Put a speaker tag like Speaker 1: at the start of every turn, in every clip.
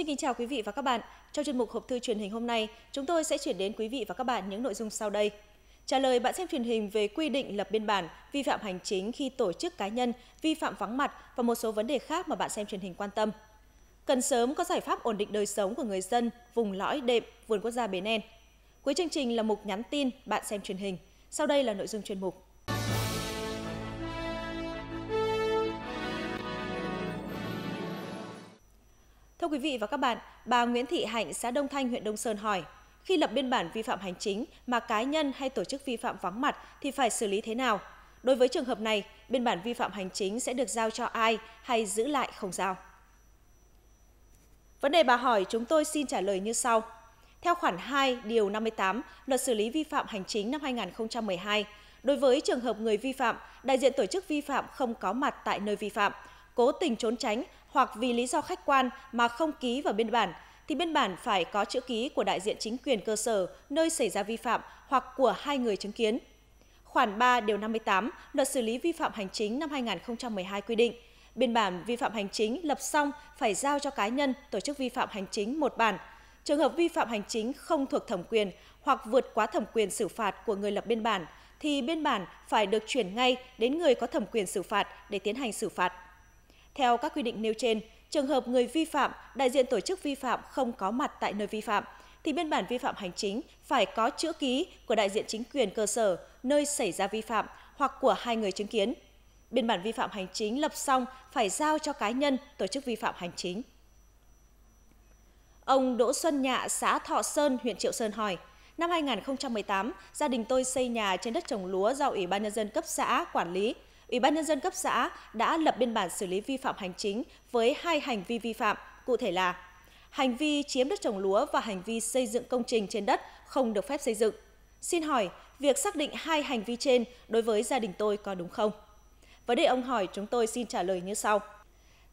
Speaker 1: Xin kính chào quý vị và các bạn. Trong chuyên mục hộp thư truyền hình hôm nay, chúng tôi sẽ chuyển đến quý vị và các bạn những nội dung sau đây. Trả lời bạn xem truyền hình về quy định lập biên bản vi phạm hành chính khi tổ chức cá nhân, vi phạm vắng mặt và một số vấn đề khác mà bạn xem truyền hình quan tâm. Cần sớm có giải pháp ổn định đời sống của người dân vùng lõi đệm, vườn quốc gia Bến En. Cuối chương trình là mục nhắn tin bạn xem truyền hình. Sau đây là nội dung chuyên mục. Thưa quý vị và các bạn, bà Nguyễn Thị Hạnh, xã Đông Thanh, huyện Đông Sơn hỏi, khi lập biên bản vi phạm hành chính mà cá nhân hay tổ chức vi phạm vắng mặt thì phải xử lý thế nào? Đối với trường hợp này, biên bản vi phạm hành chính sẽ được giao cho ai hay giữ lại không giao? Vấn đề bà hỏi chúng tôi xin trả lời như sau. Theo khoản 2 điều 58 Luật xử lý vi phạm hành chính năm 2012, đối với trường hợp người vi phạm, đại diện tổ chức vi phạm không có mặt tại nơi vi phạm, cố tình trốn tránh hoặc vì lý do khách quan mà không ký vào biên bản thì biên bản phải có chữ ký của đại diện chính quyền cơ sở nơi xảy ra vi phạm hoặc của hai người chứng kiến. Khoản 3 điều 58 Luật xử lý vi phạm hành chính năm 2012 quy định, biên bản vi phạm hành chính lập xong phải giao cho cá nhân tổ chức vi phạm hành chính một bản. Trường hợp vi phạm hành chính không thuộc thẩm quyền hoặc vượt quá thẩm quyền xử phạt của người lập biên bản thì biên bản phải được chuyển ngay đến người có thẩm quyền xử phạt để tiến hành xử phạt. Theo các quy định nêu trên, trường hợp người vi phạm, đại diện tổ chức vi phạm không có mặt tại nơi vi phạm, thì biên bản vi phạm hành chính phải có chữ ký của đại diện chính quyền cơ sở nơi xảy ra vi phạm hoặc của hai người chứng kiến. Biên bản vi phạm hành chính lập xong phải giao cho cá nhân tổ chức vi phạm hành chính. Ông Đỗ Xuân Nhạ, xã Thọ Sơn, huyện Triệu Sơn hỏi, năm 2018, gia đình tôi xây nhà trên đất trồng lúa do Ủy ban Nhân dân cấp xã quản lý – Ủy ban nhân dân cấp xã đã lập biên bản xử lý vi phạm hành chính với hai hành vi vi phạm, cụ thể là hành vi chiếm đất trồng lúa và hành vi xây dựng công trình trên đất không được phép xây dựng. Xin hỏi, việc xác định hai hành vi trên đối với gia đình tôi có đúng không? Vấn đề ông hỏi chúng tôi xin trả lời như sau.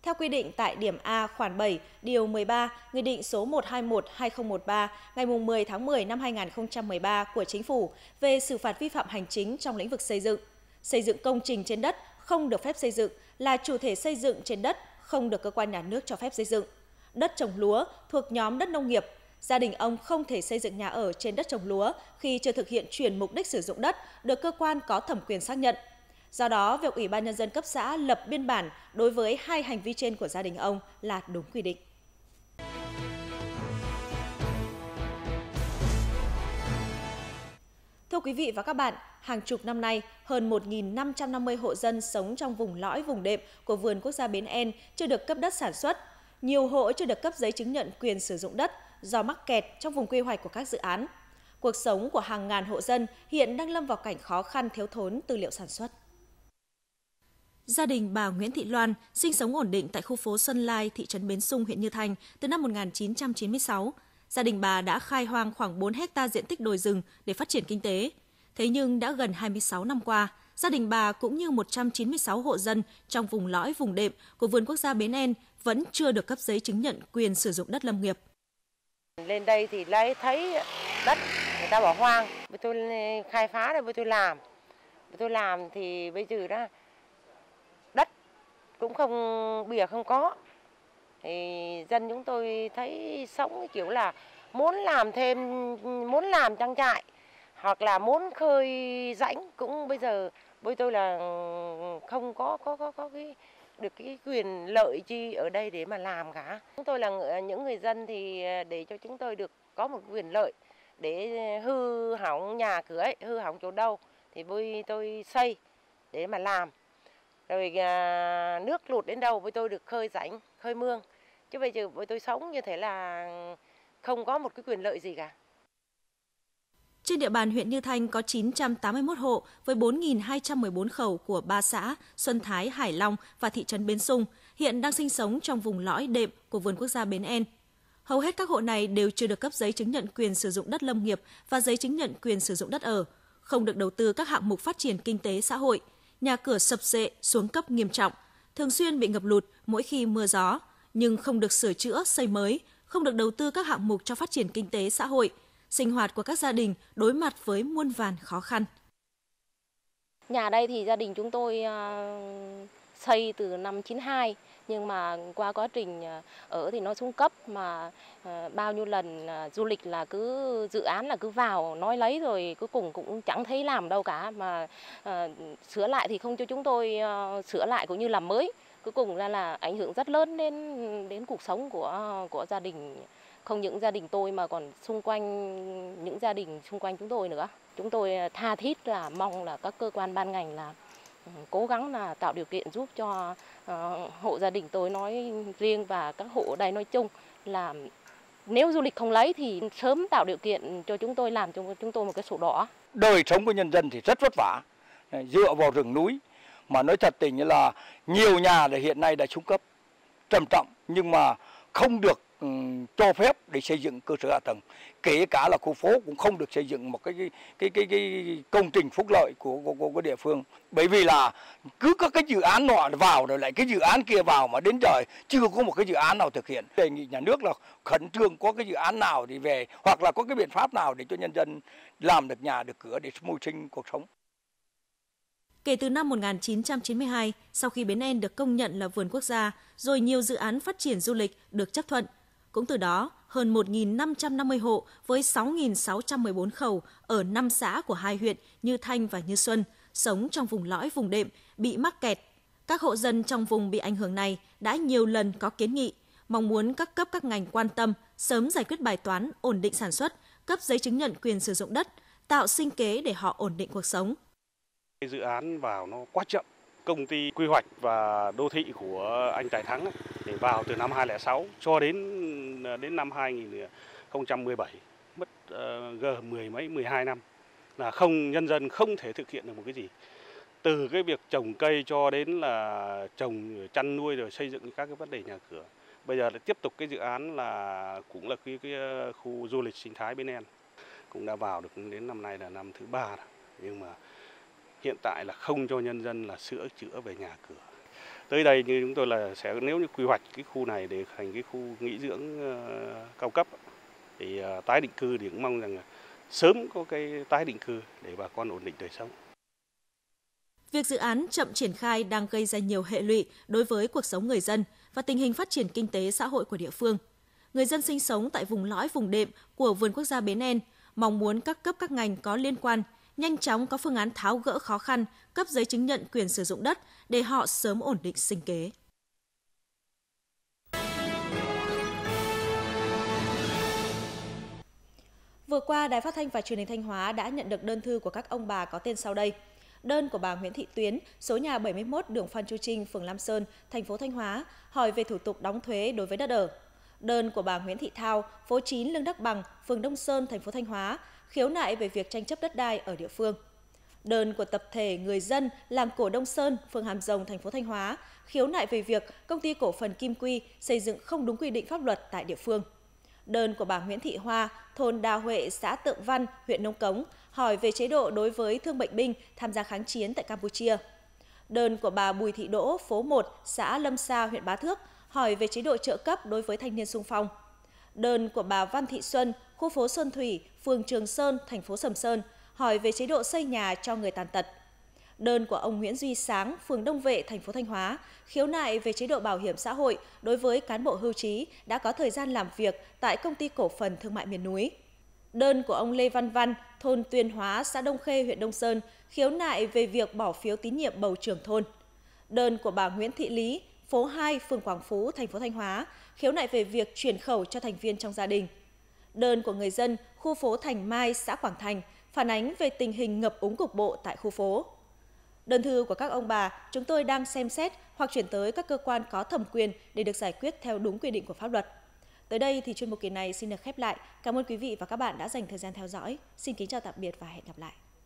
Speaker 1: Theo quy định tại điểm A khoản 7, điều 13, Nghị định số 121-2013 ngày 10 tháng 10 năm 2013 của Chính phủ về xử phạt vi phạm hành chính trong lĩnh vực xây dựng – xây dựng công trình trên đất không được phép xây dựng là chủ thể xây dựng trên đất không được cơ quan nhà nước cho phép xây dựng. Đất trồng lúa thuộc nhóm đất nông nghiệp, gia đình ông không thể xây dựng nhà ở trên đất trồng lúa khi chưa thực hiện chuyển mục đích sử dụng đất được cơ quan có thẩm quyền xác nhận. Do đó, việc Ủy ban Nhân dân cấp xã lập biên bản đối với hai hành vi trên của gia đình ông là đúng quy định. Thưa quý vị và các bạn, hàng chục năm nay, hơn 1.550 hộ dân sống trong vùng lõi vùng đệm của vườn quốc gia Bến En chưa được cấp đất sản xuất. Nhiều hộ chưa được cấp giấy chứng nhận quyền sử dụng đất do mắc kẹt trong vùng quy hoạch của các dự án. Cuộc sống của hàng ngàn hộ dân hiện đang lâm vào cảnh khó khăn thiếu thốn tư liệu sản xuất. Gia đình bà Nguyễn Thị Loan sinh sống ổn định tại khu phố xuân Lai, thị trấn Bến Sung, huyện Như Thanh từ năm 1996. Gia đình bà đã khai hoang khoảng 4 hecta diện tích đồi rừng để phát triển kinh tế. Thế nhưng đã gần 26 năm qua, gia đình bà cũng như 196 hộ dân trong vùng lõi vùng đệm của vườn quốc gia Bến En vẫn chưa được cấp giấy chứng nhận quyền sử dụng đất lâm nghiệp. Lên đây thì lấy thấy đất người ta bỏ hoang, bây tôi khai phá rồi bây tôi làm. Bây tôi làm thì bây giờ đó đất cũng không bìa không có, thì dân chúng tôi thấy sống kiểu là muốn làm thêm muốn làm trang trại hoặc là muốn khơi rãnh cũng bây giờ với tôi là không có có có có cái được cái quyền lợi chi ở đây để mà làm cả chúng tôi là những người dân thì à, để cho chúng tôi được có một quyền lợi để hư hỏng nhà cửa ấy, hư hỏng chỗ đâu thì với tôi xây để mà làm rồi à, nước lụt đến đâu với tôi được khơi rãnh khơi mương chứ bây giờ với tôi sống như thế là không có một cái quyền lợi gì cả. Trên địa bàn huyện Như Thanh có 981 hộ với 4.214 khẩu của ba xã Xuân Thái, Hải Long và thị trấn Bến Sung hiện đang sinh sống trong vùng lõi đệm của vườn quốc gia Bến En. Hầu hết các hộ này đều chưa được cấp giấy chứng nhận quyền sử dụng đất lâm nghiệp và giấy chứng nhận quyền sử dụng đất ở, không được đầu tư các hạng mục phát triển kinh tế xã hội, nhà cửa sập sệ, xuống cấp nghiêm trọng, thường xuyên bị ngập lụt mỗi khi mưa gió nhưng không được sửa chữa, xây mới, không được đầu tư các hạng mục cho phát triển kinh tế xã hội. Sinh hoạt của các gia đình đối mặt với muôn vàn khó khăn. Nhà đây thì gia đình chúng tôi à, xây từ năm 92 nhưng mà qua quá trình à, ở thì nó xuống cấp mà à, bao nhiêu lần du lịch là cứ dự án là cứ vào nói lấy rồi cuối cùng cũng chẳng thấy làm đâu cả mà sửa lại thì không cho chúng tôi sửa lại cũng như làm mới cuối cùng ra là ảnh hưởng rất lớn đến đến cuộc sống của của gia đình không những gia đình tôi mà còn xung quanh những gia đình xung quanh chúng tôi nữa chúng tôi à, tha thiết là mong là các cơ quan ban ngành là ừ, cố gắng là tạo điều kiện giúp cho uh, hộ gia đình tôi nói riêng và các hộ ở đây nói chung là nếu du lịch không lấy thì sớm tạo điều kiện cho chúng tôi làm cho chúng tôi một cái sổ đỏ. Đời sống của nhân dân thì rất vất vả, dựa vào rừng núi mà nói thật tình là nhiều nhà là hiện nay đã xuống cấp trầm trọng nhưng mà không được ừ, cho phép để xây dựng cơ sở hạ tầng kể cả là khu phố cũng không được xây dựng một cái cái cái cái công trình phúc lợi của của, của, của địa phương bởi vì là cứ các cái dự án nọ vào rồi lại cái dự án kia vào mà đến trời chưa có một cái dự án nào thực hiện đề nghị nhà nước là khẩn trương có cái dự án nào thì về hoặc là có cái biện pháp nào để cho nhân dân làm được nhà được cửa để mưu sinh cuộc sống Kể từ năm 1992, sau khi Bến En được công nhận là vườn quốc gia, rồi nhiều dự án phát triển du lịch được chấp thuận. Cũng từ đó, hơn 1.550 hộ với 6.614 khẩu ở 5 xã của hai huyện như Thanh và Như Xuân sống trong vùng lõi vùng đệm bị mắc kẹt. Các hộ dân trong vùng bị ảnh hưởng này đã nhiều lần có kiến nghị, mong muốn các cấp các ngành quan tâm sớm giải quyết bài toán ổn định sản xuất, cấp giấy chứng nhận quyền sử dụng đất, tạo sinh kế để họ ổn định cuộc sống – Dự án vào nó quá chậm. Công ty quy hoạch và đô thị của anh Tài Thắng thì vào từ năm 2006 cho đến ờ, đến năm 2017 mất ờ, gần mười mấy 12 năm là không nhân dân không thể thực hiện được một cái gì từ cái việc trồng cây cho đến là trồng chăn nuôi rồi xây dựng các cái vấn đề nhà cửa bây giờ lại tiếp tục cái dự án là cũng là cái, cái ờ, khu du lịch sinh thái bên em cũng đã vào được đến năm nay là năm thứ ba rồi. nhưng mà hiện tại là không cho nhân dân là sửa chữa về nhà cửa tới đây như chúng tôi là sẽ nếu như quy hoạch cái khu này để thành cái khu nghỉ dưỡng ờ, cao cấp thì ờ, tái định cư thì cũng mong rằng sớm có cái tái định cư để bà con ổn định đời sống. Việc dự án chậm triển khai đang gây ra nhiều hệ lụy đối với cuộc sống người dân và tình hình phát triển kinh tế xã hội của địa phương. Người dân sinh sống tại vùng lõi vùng đệm của vườn quốc gia Bến En mong muốn các cấp các ngành có liên quan nhanh chóng có phương án tháo gỡ khó khăn, cấp giấy chứng nhận quyền sử dụng đất để họ sớm ổn định sinh kế. Vừa qua, Đài Phát thanh và Truyền hình Thanh Hóa đã nhận được đơn thư của các ông bà có tên sau đây. Đơn của bà Nguyễn Thị Tuyến, số nhà 71 đường Phan Chu Trinh, phường Lam Sơn, thành phố Thanh Hóa, hỏi về thủ tục đóng thuế đối với đất ở. Đơn của bà Nguyễn Thị Thao, phố 9 Lương Đắc Bằng, phường Đông Sơn, thành phố Thanh Hóa, khiếu nại về việc tranh chấp đất đai ở địa phương. Đơn của tập thể người dân làng cổ Đông Sơn, phường Hàm Rồng, thành phố Thanh Hóa khiếu nại về việc công ty cổ phần Kim Quy xây dựng không đúng quy định pháp luật tại địa phương. Đơn của bà Nguyễn Thị Hoa, thôn Đa Huệ, xã Tượng Văn, huyện Nông Cống hỏi về chế độ đối với thương bệnh binh tham gia kháng chiến tại Campuchia. Đơn của bà Bùi Thị Đỗ, phố 1, xã Lâm Sa, huyện Bá Thước hỏi về chế độ trợ cấp đối với thanh niên sung phong. Đơn của bà Văn Thị Xuân, khu phố Sơn Thủy, phường Trường Sơn, thành phố Sầm Sơn, hỏi về chế độ xây nhà cho người tàn tật. Đơn của ông Nguyễn Duy Sáng, phường Đông Vệ, thành phố Thanh Hóa, khiếu nại về chế độ bảo hiểm xã hội đối với cán bộ hưu trí đã có thời gian làm việc tại công ty cổ phần thương mại miền núi. Đơn của ông Lê Văn Văn, thôn Tuyên Hóa, xã Đông Khê, huyện Đông Sơn, khiếu nại về việc bỏ phiếu tín nhiệm bầu trưởng thôn. Đơn của bà Nguyễn Thị Lý, phố 2, phường Quảng Phú, thành phố Thanh Hóa, khiếu nại về việc chuyển khẩu cho thành viên trong gia đình đơn của người dân khu phố Thành Mai, xã Quảng Thành phản ánh về tình hình ngập úng cục bộ tại khu phố. Đơn thư của các ông bà chúng tôi đang xem xét hoặc chuyển tới các cơ quan có thẩm quyền để được giải quyết theo đúng quy định của pháp luật. Tới đây thì chuyên mục kỳ này xin được khép lại. Cảm ơn quý vị và các bạn đã dành thời gian theo dõi. Xin kính chào tạm biệt và hẹn gặp lại.